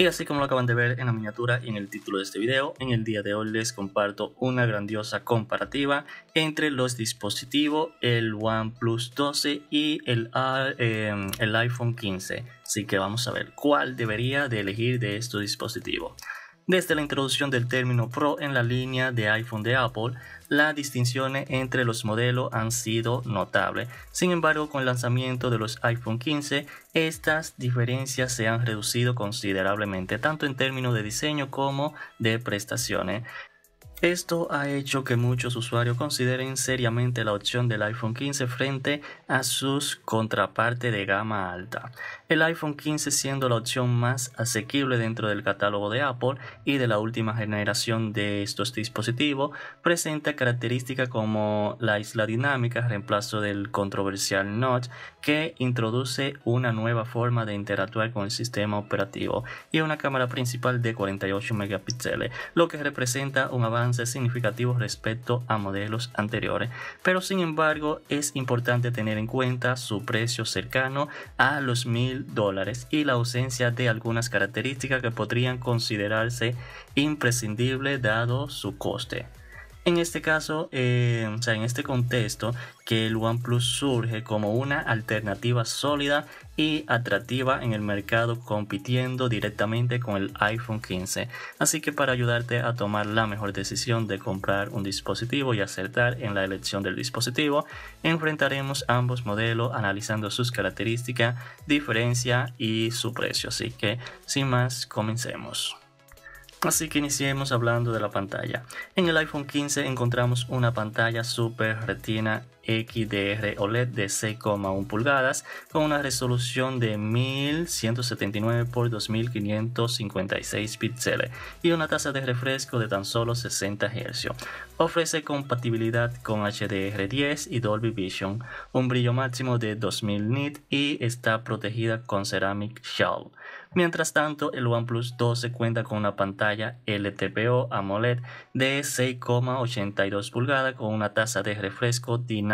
Y así como lo acaban de ver en la miniatura y en el título de este video, en el día de hoy les comparto una grandiosa comparativa entre los dispositivos el OnePlus 12 y el, ah, em, el iPhone 15. Así que vamos a ver cuál debería de elegir de estos dispositivos. Desde la introducción del término Pro en la línea de iPhone de Apple, las distinciones entre los modelos han sido notables. Sin embargo, con el lanzamiento de los iPhone 15, estas diferencias se han reducido considerablemente, tanto en términos de diseño como de prestaciones. Esto ha hecho que muchos usuarios consideren seriamente la opción del iPhone 15 frente a sus contraparte de gama alta. El iPhone 15 siendo la opción más asequible dentro del catálogo de Apple y de la última generación de estos dispositivos, presenta características como la isla dinámica, reemplazo del controversial Notch, que introduce una nueva forma de interactuar con el sistema operativo y una cámara principal de 48 megapíxeles, lo que representa un avance significativos respecto a modelos anteriores, pero sin embargo es importante tener en cuenta su precio cercano a los mil dólares y la ausencia de algunas características que podrían considerarse imprescindibles dado su coste en este caso, eh, o sea, en este contexto, que el OnePlus surge como una alternativa sólida y atractiva en el mercado compitiendo directamente con el iPhone 15. Así que para ayudarte a tomar la mejor decisión de comprar un dispositivo y acertar en la elección del dispositivo, enfrentaremos ambos modelos analizando sus características, diferencia y su precio. Así que sin más, comencemos. Así que iniciemos hablando de la pantalla. En el iPhone 15 encontramos una pantalla Super Retina XDR OLED de 6,1 pulgadas con una resolución de 1179 x 2556 píxeles y una tasa de refresco de tan solo 60 Hz. Ofrece compatibilidad con HDR10 y Dolby Vision, un brillo máximo de 2000 nit y está protegida con Ceramic Shell. Mientras tanto, el OnePlus 12 cuenta con una pantalla LTPO AMOLED de 6,82 pulgadas con una tasa de refresco dinámica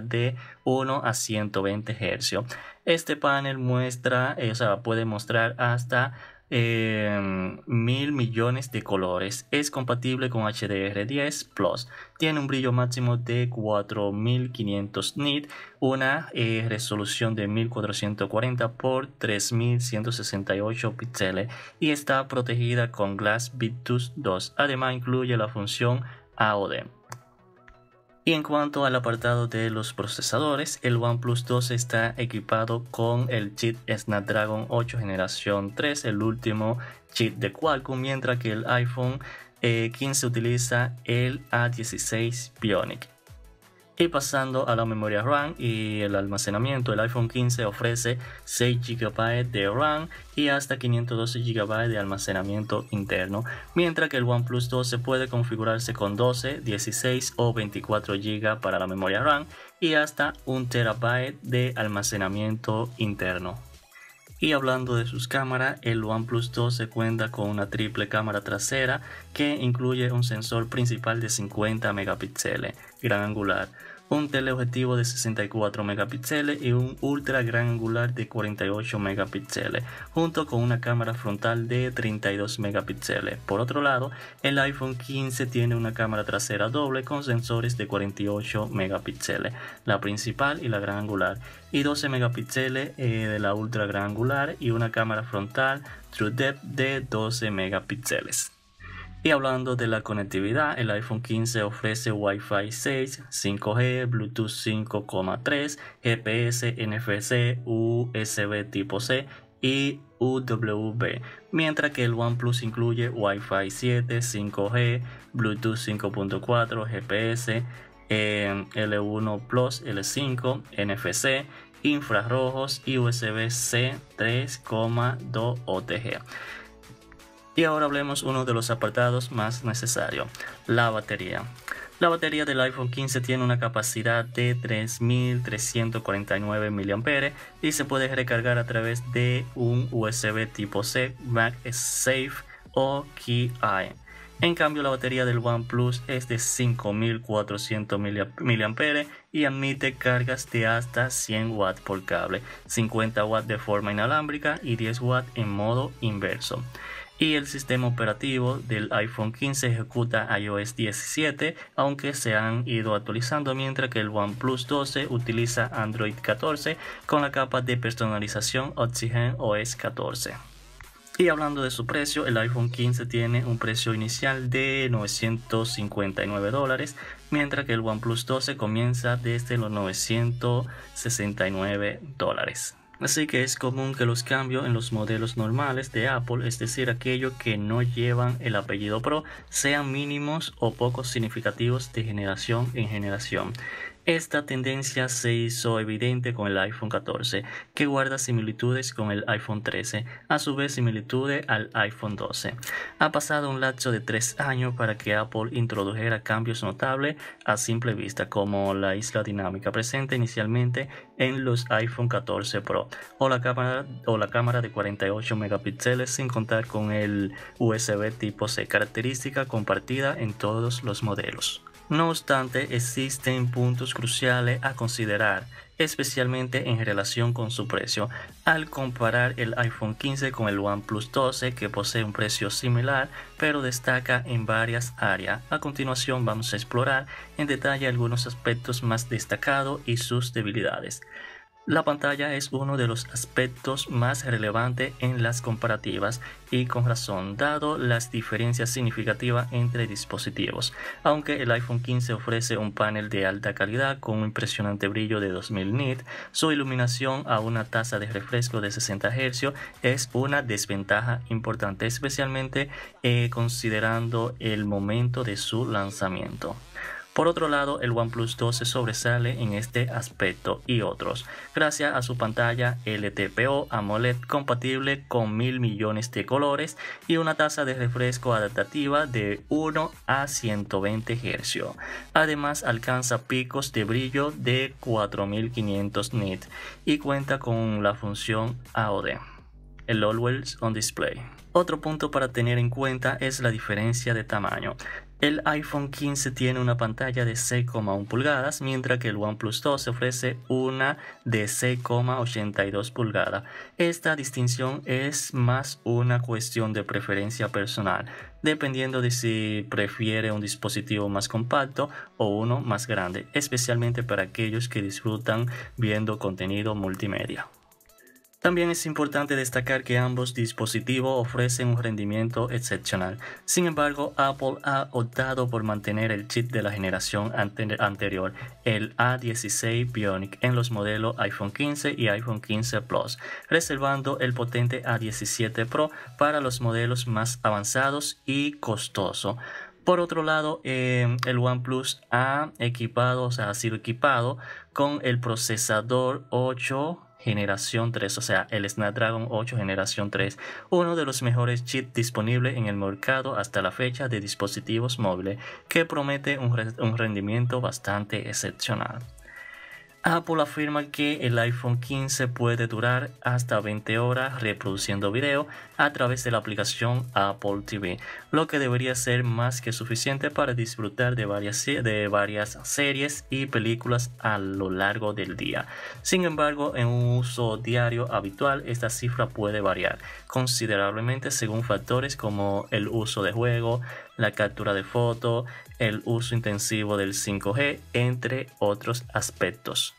de 1 a 120 Hz. Este panel muestra, eh, o sea, puede mostrar hasta em, mil millones de colores. Es compatible con HDR10 Plus. Tiene un brillo máximo de 4500 nit, una eh, resolución de 1440 por 3168 píxeles y está protegida con Glass Victus 2. Además incluye la función AOD. Y en cuanto al apartado de los procesadores, el OnePlus 2 está equipado con el chip Snapdragon 8 generación 3, el último chip de Qualcomm, mientras que el iPhone 15 eh, utiliza el A16 Bionic. Y pasando a la memoria RAM y el almacenamiento, el iPhone 15 ofrece 6 GB de RAM y hasta 512 GB de almacenamiento interno, mientras que el OnePlus 12 puede configurarse con 12, 16 o 24 GB para la memoria RAM y hasta 1 TB de almacenamiento interno. Y hablando de sus cámaras, el OnePlus 12 cuenta con una triple cámara trasera que incluye un sensor principal de 50 megapíxeles gran angular, un teleobjetivo de 64 megapíxeles y un ultra gran angular de 48 megapíxeles, junto con una cámara frontal de 32 megapíxeles. Por otro lado, el iPhone 15 tiene una cámara trasera doble con sensores de 48 megapíxeles, la principal y la gran angular, y 12 megapíxeles eh, de la ultra gran angular y una cámara frontal True de 12 megapíxeles. Y hablando de la conectividad, el iPhone 15 ofrece Wi-Fi 6, 5G, Bluetooth 5,3, GPS, NFC, USB tipo C y UWB, mientras que el OnePlus incluye Wi-Fi 7, 5G, Bluetooth 5.4, GPS, L1 Plus, L5, NFC, infrarrojos y USB-C 3,2 OTG. Y ahora hablemos uno de los apartados más necesarios la batería. La batería del iPhone 15 tiene una capacidad de 3.349 mAh y se puede recargar a través de un USB tipo C, safe o Qi. En cambio, la batería del OnePlus es de 5.400 mAh y admite cargas de hasta 100 watts por cable, 50 watts de forma inalámbrica y 10 watts en modo inverso y el sistema operativo del iPhone 15 ejecuta iOS 17, aunque se han ido actualizando mientras que el OnePlus 12 utiliza Android 14 con la capa de personalización Oxygen OS 14. Y hablando de su precio, el iPhone 15 tiene un precio inicial de 959 dólares, mientras que el OnePlus 12 comienza desde los 969 dólares. Así que es común que los cambios en los modelos normales de Apple, es decir, aquellos que no llevan el apellido Pro, sean mínimos o poco significativos de generación en generación. Esta tendencia se hizo evidente con el iPhone 14, que guarda similitudes con el iPhone 13, a su vez similitudes al iPhone 12. Ha pasado un lapso de tres años para que Apple introdujera cambios notables a simple vista, como la isla dinámica presente inicialmente en los iPhone 14 Pro, o la cámara, de 48 megapíxeles sin contar con el USB tipo C, característica compartida en todos los modelos. No obstante, existen puntos cruciales a considerar, especialmente en relación con su precio. Al comparar el iPhone 15 con el OnePlus 12, que posee un precio similar, pero destaca en varias áreas. A continuación vamos a explorar en detalle algunos aspectos más destacados y sus debilidades. La pantalla es uno de los aspectos más relevantes en las comparativas y con razón dado las diferencias significativas entre dispositivos. Aunque el iPhone 15 ofrece un panel de alta calidad con un impresionante brillo de 2000 nit, su iluminación a una tasa de refresco de 60 Hz es una desventaja importante, especialmente eh, considerando el momento de su lanzamiento. Por otro lado, el OnePlus 12 se sobresale en este aspecto y otros, gracias a su pantalla LTPO AMOLED compatible con mil millones de colores y una tasa de refresco adaptativa de 1 a 120 Hz. Además, alcanza picos de brillo de 4500 nits y cuenta con la función AOD, el Always on Display. Otro punto para tener en cuenta es la diferencia de tamaño. El iPhone 15 tiene una pantalla de 6,1 pulgadas, mientras que el OnePlus 2 ofrece una de 6,82 pulgadas. Esta distinción es más una cuestión de preferencia personal, dependiendo de si prefiere un dispositivo más compacto o uno más grande, especialmente para aquellos que disfrutan viendo contenido multimedia. También es importante destacar que ambos dispositivos ofrecen un rendimiento excepcional. Sin embargo, Apple ha optado por mantener el chip de la generación anterior, el A16 Bionic, en los modelos iPhone 15 y iPhone 15 Plus, reservando el potente A17 Pro para los modelos más avanzados y costosos. Por otro lado, em, el OnePlus ha equipado, o sea, ha sido equipado con el procesador 8 generación 3, o sea, el Snapdragon 8 generación 3, uno de los mejores chips disponibles en el mercado hasta la fecha de dispositivos móviles que promete un, un rendimiento bastante excepcional. Apple afirma que el iPhone 15 puede durar hasta 20 horas reproduciendo video a través de la aplicación Apple TV, lo que debería ser más que suficiente para disfrutar de varias, de varias series y películas a lo largo del día. Sin embargo, en un uso diario habitual, esta cifra puede variar considerablemente según factores como el uso de juego, la captura de fotos, el uso intensivo del 5G, entre otros aspectos.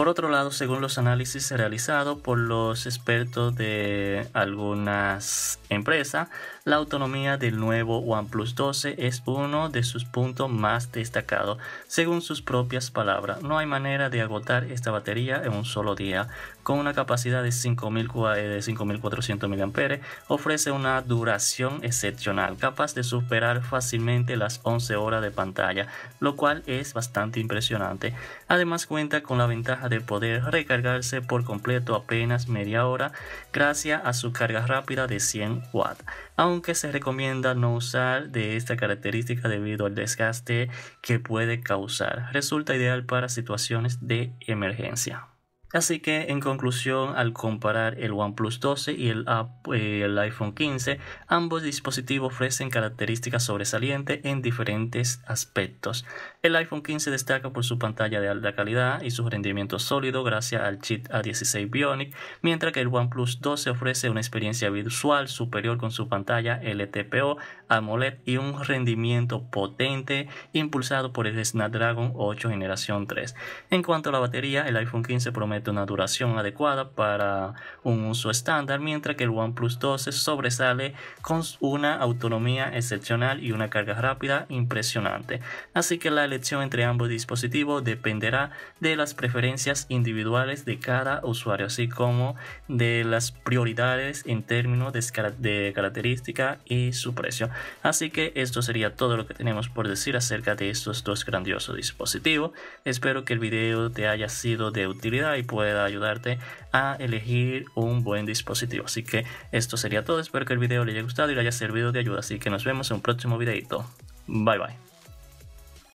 Por otro lado, según los análisis realizados por los expertos de algunas empresas, la autonomía del nuevo OnePlus 12 es uno de sus puntos más destacados. Según sus propias palabras, no hay manera de agotar esta batería en un solo día. Con una capacidad de 5.400 mAh, eh, ofrece una duración excepcional, capaz de superar fácilmente las 11 horas de pantalla, lo cual es bastante impresionante. Además cuenta con la ventaja de poder recargarse por completo apenas media hora gracias a su carga rápida de 100 watts, aunque se recomienda no usar de esta característica debido al desgaste que puede causar. Resulta ideal para situaciones de emergencia. Así que en conclusión, al comparar el OnePlus 12 y el, eh, iPhone 15, ambos dispositivos ofrecen características sobresalientes en diferentes aspectos. El iPhone 15 destaca por su pantalla de alta calidad y su rendimiento sólido gracias al chip A16 Bionic, mientras que el OnePlus 12 ofrece una experiencia visual superior con su pantalla LTPO, AMOLED y un rendimiento potente impulsado por el Snapdragon 8 generación 3. En cuanto a la batería, el iPhone 15 promete una duración adecuada para un uso estándar, mientras que el OnePlus 12 sobresale con una autonomía excepcional y una carga rápida impresionante. Así que la elección entre ambos dispositivos dependerá de las preferencias individuales de cada usuario, así como de las prioridades en términos de, de característica y su precio. Así que esto sería todo lo que tenemos por decir acerca de estos dos grandiosos dispositivos. Espero que el video te haya sido de utilidad y pueda ayudarte a elegir un buen dispositivo. Así que esto sería todo. Espero que el video le haya gustado y le haya servido de ayuda. Así que nos vemos en un próximo videito. Bye bye.